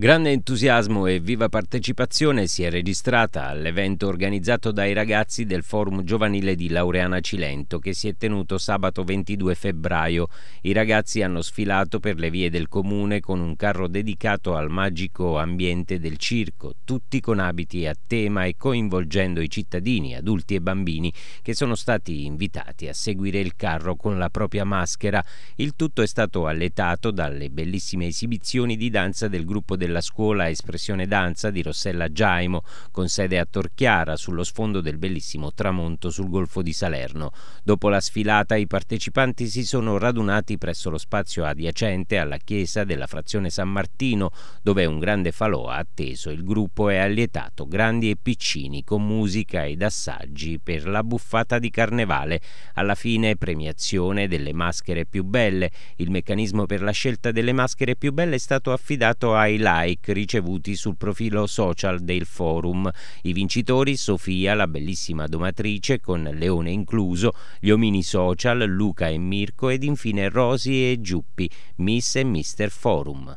Grande entusiasmo e viva partecipazione si è registrata all'evento organizzato dai ragazzi del Forum Giovanile di Laureana Cilento che si è tenuto sabato 22 febbraio. I ragazzi hanno sfilato per le vie del comune con un carro dedicato al magico ambiente del circo, tutti con abiti a tema e coinvolgendo i cittadini, adulti e bambini, che sono stati invitati a seguire il carro con la propria maschera. Il tutto è stato alletato dalle bellissime esibizioni di danza del gruppo del della scuola Espressione Danza di Rossella Giaimo, con sede a Torchiara, sullo sfondo del bellissimo tramonto sul Golfo di Salerno. Dopo la sfilata i partecipanti si sono radunati presso lo spazio adiacente alla chiesa della frazione San Martino, dove un grande falò ha atteso il gruppo è allietato grandi e piccini con musica ed assaggi per la buffata di carnevale. Alla fine premiazione delle maschere più belle. Il meccanismo per la scelta delle maschere più belle è stato affidato ai Ilaria like ricevuti sul profilo social del forum. I vincitori Sofia, la bellissima domatrice con leone incluso, gli omini social Luca e Mirko ed infine Rosi e Giuppi, Miss e Mister Forum.